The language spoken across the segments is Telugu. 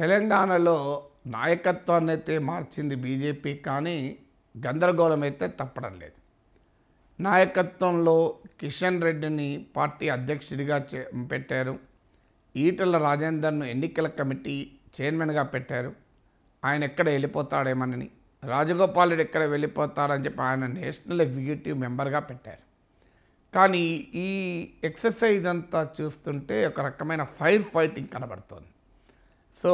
తెలంగాణలో నాయకత్వాన్ని అయితే మార్చింది బీజేపీ కానీ గందరగోళం అయితే తప్పడం లేదు నాయకత్వంలో కిషన్ రెడ్డిని పార్టీ అధ్యక్షుడిగా పెట్టారు ఈటల రాజేందర్ను ఎన్నికల కమిటీ చైర్మన్గా పెట్టారు ఆయన ఎక్కడ వెళ్ళిపోతాడేమనని రాజగోపాల్ రెడ్డి ఎక్కడ వెళ్ళిపోతారని చెప్పి ఆయన నేషనల్ ఎగ్జిక్యూటివ్ మెంబర్గా పెట్టారు కానీ ఈ ఎక్సర్సైజ్ అంతా చూస్తుంటే ఒక రకమైన ఫైర్ ఫైటింగ్ కనబడుతోంది సో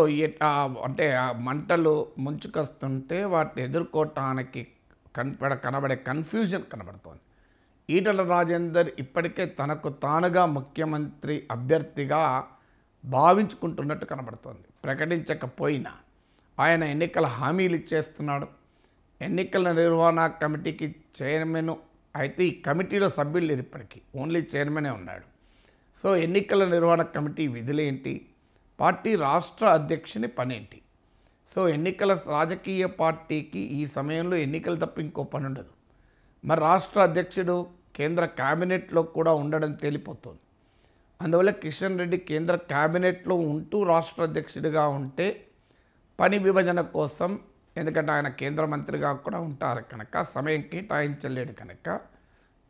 అంటే ఆ మంటలు ముంచుకొస్తుంటే వాటిని ఎదుర్కోవటానికి కనపడ కనబడే కన్ఫ్యూజన్ కనబడుతోంది ఈటల రాజేందర్ ఇప్పటికే తనకు తానుగా ముఖ్యమంత్రి అభ్యర్థిగా భావించుకుంటున్నట్టు కనబడుతోంది ప్రకటించకపోయినా ఆయన ఎన్నికల హామీలు ఇచ్చేస్తున్నాడు ఎన్నికల నిర్వహణ కమిటీకి చైర్మన్ అయితే ఈ కమిటీలో సభ్యులు లేరు ఇప్పటికీ ఓన్లీ చైర్మనే ఉన్నాడు సో ఎన్నికల నిర్వహణ కమిటీ విధులేంటి పార్టీ రాష్ట్ర అధ్యక్షుని పనేంటి సో ఎన్నికల రాజకీయ పార్టీకి ఈ సమయంలో ఎన్నికలు తప్ప ఇంకో పని ఉండదు మరి రాష్ట్ర అధ్యక్షుడు కేంద్ర క్యాబినెట్లో కూడా ఉండడం తేలిపోతుంది అందువల్ల కిషన్ రెడ్డి కేంద్ర క్యాబినెట్లో ఉంటూ రాష్ట్ర అధ్యక్షుడిగా ఉంటే పని విభజన కోసం ఎందుకంటే ఆయన కేంద్ర మంత్రిగా కూడా ఉంటారు కనుక సమయం కేటాయించలేడు కనుక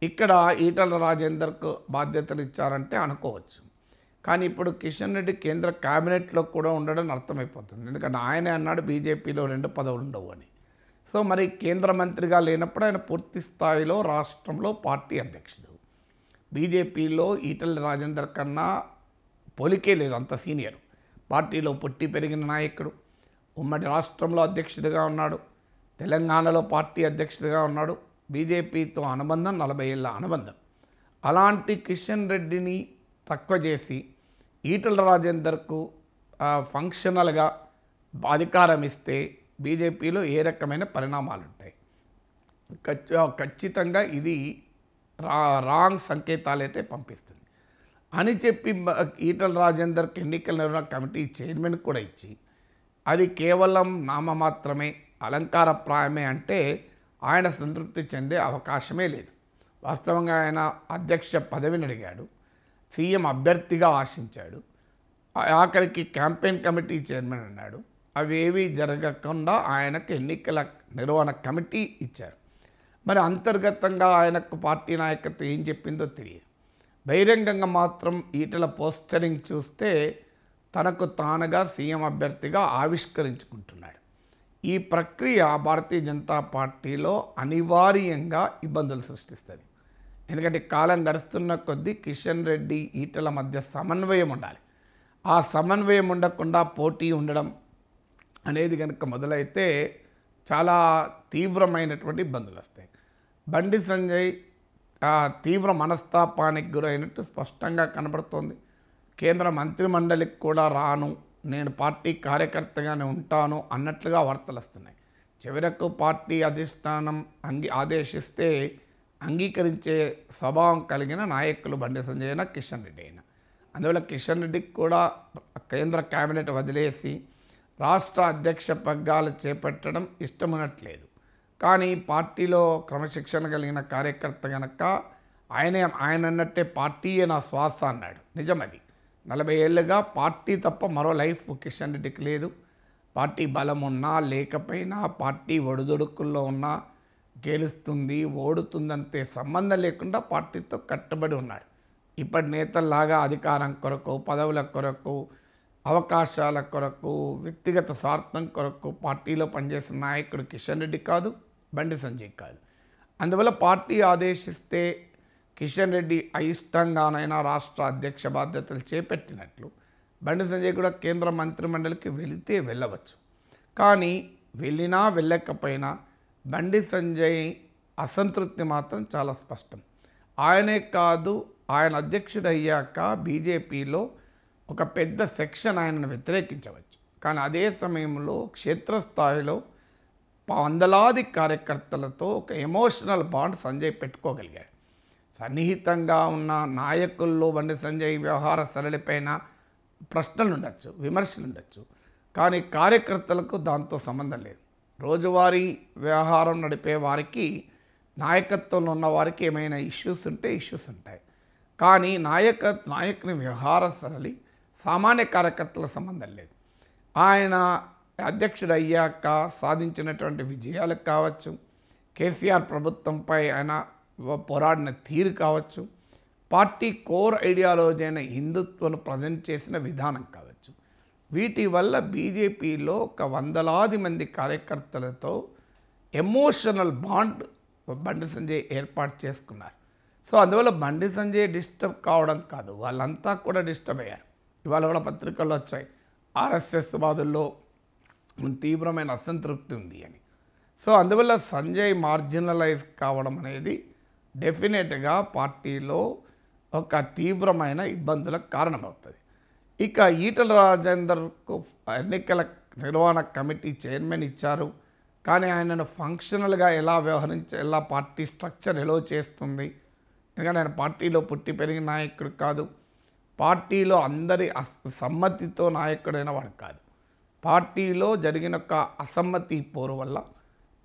ఇక్కడ ఈటల రాజేందర్కు బాధ్యతలు ఇచ్చారంటే అనుకోవచ్చు కానీ ఇప్పుడు కిషన్ రెడ్డి కేంద్ర క్యాబినెట్లో కూడా ఉండడం అర్థమైపోతుంది ఎందుకంటే ఆయనే అన్నాడు బీజేపీలో రెండు పదవులు ఉండవు అని సో మరి కేంద్ర మంత్రిగా లేనప్పుడు ఆయన పూర్తి స్థాయిలో రాష్ట్రంలో పార్టీ అధ్యక్షుడు బీజేపీలో ఈటల రాజేందర్ కన్నా పోలికే లేదు అంత సీనియర్ పార్టీలో పుట్టి పెరిగిన నాయకుడు ఉమ్మడి రాష్ట్రంలో అధ్యక్షుడిగా ఉన్నాడు తెలంగాణలో పార్టీ అధ్యక్షుడిగా ఉన్నాడు బీజేపీతో అనుబంధం నలభై ఏళ్ళ అనుబంధం అలాంటి కిషన్ రెడ్డిని తక్కువ చేసి ఈటల రాజేందర్కు ఫంక్షనల్గా అధికారం ఇస్తే బీజేపీలో ఏ రకమైన పరిణామాలు ఉంటాయి ఖచ్చితంగా ఇది రా రాంగ్ సంకేతాలైతే పంపిస్తుంది అని చెప్పి ఈటల రాజేందర్కి ఎన్నికల నిర్వహణ కమిటీ చైర్మన్ కూడా ఇచ్చి అది కేవలం నామమాత్రమే అలంకారప్రాయమే అంటే ఆయన సంతృప్తి చెందే అవకాశమే లేదు వాస్తవంగా ఆయన అధ్యక్ష పదవిని అడిగాడు సీఎం అభ్యర్థిగా ఆశించాడు ఆఖరికి క్యాంపెయిన్ కమిటీ చైర్మన్ అన్నాడు ఏవి జరగకుండా ఆయనకు ఎన్నికల నిర్వహణ కమిటీ ఇచ్చారు మరి అంతర్గతంగా ఆయనకు పార్టీ నాయకత్వం ఏం చెప్పిందో తెలియదు బహిరంగంగా మాత్రం ఈటల పోస్టరింగ్ చూస్తే తనకు తానుగా సీఎం అభ్యర్థిగా ఆవిష్కరించుకుంటున్నాడు ఈ ప్రక్రియ భారతీయ జనతా పార్టీలో అనివార్యంగా ఇబ్బందులు సృష్టిస్తుంది ఎందుకంటే కాలం గడుస్తున్న కొద్దీ కిషన్ రెడ్డి ఈటల మధ్య సమన్వయం ఉండాలి ఆ సమన్వయం ఉండకుండా పోటీ ఉండడం అనేది కనుక మొదలైతే చాలా తీవ్రమైనటువంటి ఇబ్బందులు వస్తాయి బండి సంజయ్ తీవ్ర మనస్తాపానికి గురైనట్టు స్పష్టంగా కనబడుతోంది కేంద్ర మంత్రిమండలికి కూడా రాను నేను పార్టీ కార్యకర్తగానే ఉంటాను అన్నట్లుగా వార్తలు వస్తున్నాయి చివరకు పార్టీ అధిష్టానం అంగి ఆదేశిస్తే అంగీకరించే స్వభావం కలిగిన నాయకులు బండి సంజయ్ అయినా కిషన్ రెడ్డి అయినా అందువల్ల కిషన్ రెడ్డికి కూడా కేంద్ర కేబినెట్ వదిలేసి రాష్ట్ర అధ్యక్ష పగ్గాలు చేపట్టడం ఇష్టమనట్లేదు కానీ పార్టీలో క్రమశిక్షణ కలిగిన కార్యకర్త కనుక ఆయనే ఆయన అన్నట్టే పార్టీయే నా శ్వాస అన్నాడు నిజమది నలభై ఏళ్ళుగా పార్టీ తప్ప మరో లైఫ్ కిషన్ రెడ్డికి లేదు పార్టీ బలం ఉన్నా లేకపోయినా పార్టీ ఒడిదుడుకుల్లో ఉన్నా గెలుస్తుంది ఓడుతుందంటే సంబంధం లేకుండా పార్టీతో కట్టుబడి ఉన్నాడు ఇప్పటి నేతల్లాగా అధికారం కొరకు పదవుల కొరకు అవకాశాల కొరకు వ్యక్తిగత స్వార్థం కొరకు పార్టీలో పనిచేసిన నాయకుడు కిషన్ రెడ్డి కాదు బండి సంజయ్ కాదు అందువల్ల పార్టీ ఆదేశిస్తే కిషన్ రెడ్డి అయిష్టంగానైనా రాష్ట్ర అధ్యక్ష బాధ్యతలు చేపట్టినట్లు బండి సంజయ్ కూడా కేంద్ర మంత్రిమండలికి వెళితే వెళ్ళవచ్చు కానీ వెళ్ళినా వెళ్ళకపోయినా బండి సంజయ్ అసంతృప్తి మాత్రం చాలా స్పష్టం ఆయనే కాదు ఆయన అధ్యక్షుడయ్యాక బీజేపీలో ఒక పెద్ద సెక్షన్ ఆయనను వ్యతిరేకించవచ్చు కానీ అదే సమయంలో క్షేత్రస్థాయిలో వందలాది కార్యకర్తలతో ఒక ఎమోషనల్ బాండ్ సంజయ్ పెట్టుకోగలిగాడు సన్నిహితంగా ఉన్న నాయకుల్లో బండి సంజయ్ వ్యవహార సరళిపైన ప్రశ్నలు ఉండొచ్చు విమర్శలు ఉండొచ్చు కానీ కార్యకర్తలకు దాంతో సంబంధం లేదు రోజువారీ వ్యవహారం నడిపే వారికి నాయకత్వంలో ఉన్న వారికి ఏమైనా ఇష్యూస్ ఉంటే ఇష్యూస్ ఉంటాయి కానీ నాయక నాయకుని వ్యవహార సరళి సామాన్య కార్యకర్తలకు సంబంధం లేదు ఆయన అధ్యక్షుడు అయ్యాక సాధించినటువంటి విజయాలకు కావచ్చు కేసీఆర్ ప్రభుత్వంపై ఆయన పోరాడిన తీరు కావచ్చు పార్టీ కోర్ ఐడియాలజీ అయిన హిందుత్వను ప్రజెంట్ చేసిన విధానం కావచ్చు వీటి వల్ల బీజేపీలో ఒక వందలాది మంది కార్యకర్తలతో ఎమోషనల్ బాండ్ బండి సంజయ్ ఏర్పాటు చేసుకున్నారు సో అందువల్ల బండి సంజయ్ డిస్టర్బ్ కావడం కాదు వాళ్ళంతా కూడా డిస్టర్బ్ అయ్యారు ఇవాళ కూడా పత్రికలు వచ్చాయి ఆర్ఎస్ఎస్ వాదుల్లో తీవ్రమైన అసంతృప్తి ఉంది అని సో అందువల్ల సంజయ్ మార్జినలైజ్ కావడం అనేది డెఫినెట్గా పార్టీలో ఒక తీవ్రమైన ఇబ్బందులకు కారణమవుతుంది ఇక ఈటల రాజేందర్కు ఎన్నికల నిర్వహణ కమిటీ చైర్మన్ ఇచ్చారు కానీ ఆయనను ఫంక్షనల్గా ఎలా వ్యవహరించి ఎలా పార్టీ స్ట్రక్చర్ ఎలా చేస్తుంది ఎందుకంటే ఆయన పార్టీలో పుట్టి పెరిగిన నాయకుడు కాదు పార్టీలో అందరి సమ్మతితో నాయకుడైన వాడు కాదు పార్టీలో జరిగిన ఒక అసమ్మతి పోరు వల్ల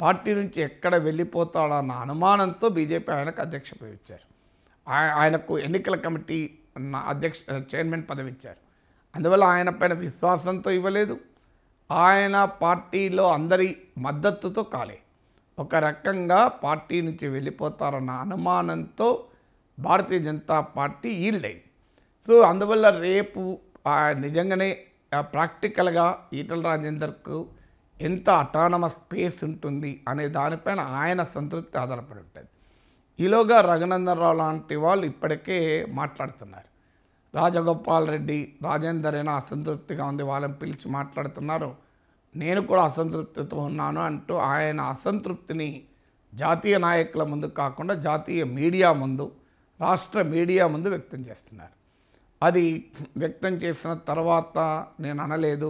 పార్టీ నుంచి ఎక్కడ వెళ్ళిపోతాడో అనుమానంతో బీజేపీ ఆయనకు అధ్యక్ష పదవి ఇచ్చారు ఆయనకు ఎన్నికల కమిటీ అధ్యక్ష చైర్మన్ పదవి ఇచ్చారు అందువల్ల ఆయన పైన విశ్వాసంతో ఇవ్వలేదు ఆయన పార్టీలో అందరి మద్దతుతో కాలే ఒక రకంగా పార్టీ నుంచి వెళ్ళిపోతారన్న అనుమానంతో భారతీయ జనతా పార్టీ అయింది సో అందువల్ల రేపు నిజంగానే ప్రాక్టికల్గా ఈటల రాజేందర్కు ఎంత అటానమస్ స్పేస్ ఉంటుంది అనే దానిపైన ఆయన సంతృప్తి ఆధారపడి ఉంటుంది ఈలోగా రఘునందనరావు లాంటి వాళ్ళు ఇప్పటికే మాట్లాడుతున్నారు రాజగోపాల్ రెడ్డి రాజేందర్ అయినా అసంతృప్తిగా ఉంది వాళ్ళని పిలిచి మాట్లాడుతున్నారు నేను కూడా అసంతృప్తితో ఉన్నాను అంటూ ఆయన అసంతృప్తిని జాతీయ నాయకుల ముందు కాకుండా జాతీయ మీడియా ముందు రాష్ట్ర మీడియా ముందు వ్యక్తం చేస్తున్నారు అది వ్యక్తం చేసిన తర్వాత నేను అనలేదు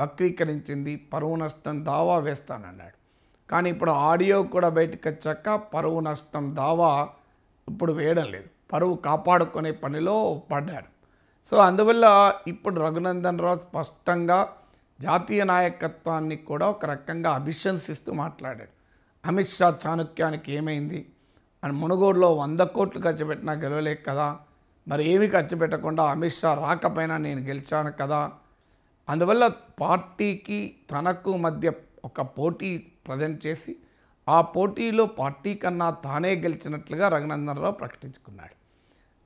వక్రీకరించింది పరువు నష్టం దావా వేస్తానన్నాడు కానీ ఇప్పుడు ఆడియో కూడా బయటకు వచ్చాక పరువు నష్టం దావా ఇప్పుడు వేయడం లేదు పరువు కాపాడుకునే పనిలో పడ్డారు సో అందువల్ల ఇప్పుడు రఘునందన్ రావు స్పష్టంగా జాతీయ నాయకత్వాన్ని కూడా ఒక రకంగా అభిశంసిస్తూ మాట్లాడాడు అమిత్ షా చాణుక్యానికి ఏమైంది అని మునుగోడులో వంద కోట్లు ఖర్చు పెట్టినా గెలవలేక కదా మరి ఏమి ఖర్చు పెట్టకుండా అమిత్ షా రాకపోయినా నేను గెలిచాను కదా అందువల్ల పార్టీకి తనకు మధ్య ఒక పోటీ ప్రజెంట్ చేసి ఆ పోటీలో పార్టీ కన్నా తానే గెలిచినట్లుగా రఘునందన్ రావు ప్రకటించుకున్నాడు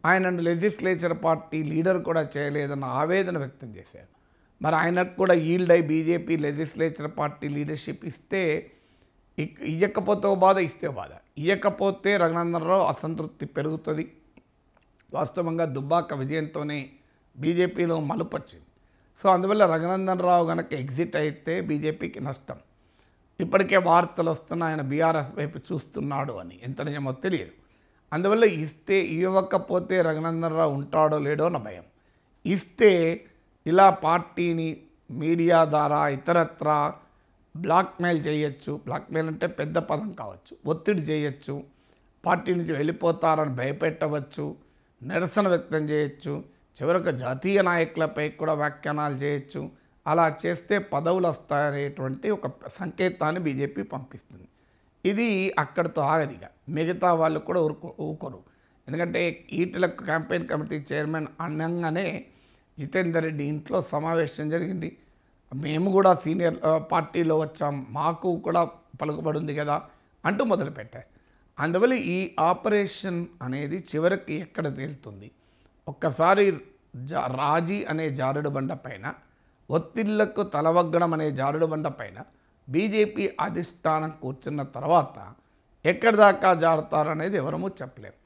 ఆయనను లెజిస్లేచర్ పార్టీ లీడర్ కూడా చేయలేదన్న ఆవేదన వ్యక్తం చేశారు మరి ఆయనకు కూడా ఈల్డ్ అయి బీజేపీ లెజిస్లేచర్ పార్టీ లీడర్షిప్ ఇస్తే ఇయ్యకపోతే బాధ ఇస్తే బాధ ఇయ్యకపోతే రఘునందనరావు అసంతృప్తి పెరుగుతుంది వాస్తవంగా దుబ్బాక విజయంతోనే బీజేపీలో మలుపొచ్చింది సో అందువల్ల రఘునందన్ రావు కనుక ఎగ్జిట్ అయితే బీజేపీకి నష్టం ఇప్పటికే వార్తలు వస్తున్న ఆయన బీఆర్ఎస్ వైపు చూస్తున్నాడు అని ఎంత నిజమో తెలియదు అందువల్ల ఇస్తే ఇవ్వకపోతే రఘునందనరావు ఉంటాడో లేడో నా భయం ఇస్తే ఇలా పార్టీని మీడియా ద్వారా ఇతరత్ర బ్లాక్మెయిల్ చేయొచ్చు బ్లాక్మెయిల్ అంటే పెద్ద పదం కావచ్చు ఒత్తిడి చేయొచ్చు పార్టీ నుంచి వెళ్ళిపోతారని భయపెట్టవచ్చు నిరసన వ్యక్తం చేయొచ్చు చివరకు జాతీయ నాయకులపై కూడా వ్యాఖ్యానాలు చేయొచ్చు అలా చేస్తే పదవులు వస్తాయనేటువంటి ఒక సంకేతాన్ని బీజేపీ పంపిస్తుంది ఇది అక్కడితో ఆగదిగా మిగతా వాళ్ళు కూడా ఊరుకో ఊరుకోరు ఎందుకంటే ఈటల క్యాంపెయిన్ కమిటీ చైర్మన్ అనగానే జితేందర్ రెడ్డి ఇంట్లో సమావేశం జరిగింది మేము కూడా సీనియర్ పార్టీలో వచ్చాం మాకు కూడా పలుకుబడింది కదా అంటూ మొదలుపెట్టారు అందువల్ల ఈ ఆపరేషన్ అనేది చివరికి ఎక్కడ తేలుతుంది ఒక్కసారి జా రాజీ అనే జారుడు బండ పైన ఒత్తిళ్లకు తలవగ్గడం అనే జారుడు బండ పైన బీజేపీ అధిష్టానం కూర్చున్న తర్వాత ఎక్కడి దాకా జారుతారనేది ఎవరము చెప్పలేరు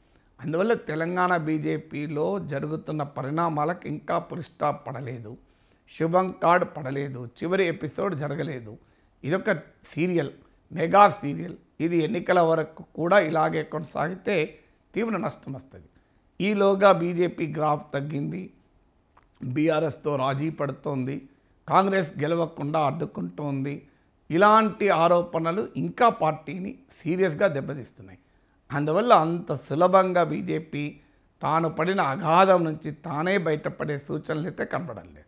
అందువల్ల తెలంగాణ బీజేపీలో జరుగుతున్న పరిణామాలకు ఇంకా పురిష్టా పడలేదు శుభం కార్డ్ పడలేదు చివరి ఎపిసోడ్ జరగలేదు ఇదొక సీరియల్ మెగా సీరియల్ ఇది ఎన్నికల వరకు కూడా ఇలాగే కొనసాగితే తీవ్ర నష్టం వస్తుంది ఈలోగా బీజేపీ గ్రాఫ్ తగ్గింది బీఆర్ఎస్తో రాజీ పడుతోంది కాంగ్రెస్ గెలవకుండా అడ్డుకుంటోంది ఇలాంటి ఆరోపణలు ఇంకా పార్టీని సీరియస్గా దెబ్బతీస్తున్నాయి అందువల్ల అంత సులభంగా బీజేపీ తాను పడిన అగాధం నుంచి తానే బయటపడే సూచనలు అయితే కనబడలేదు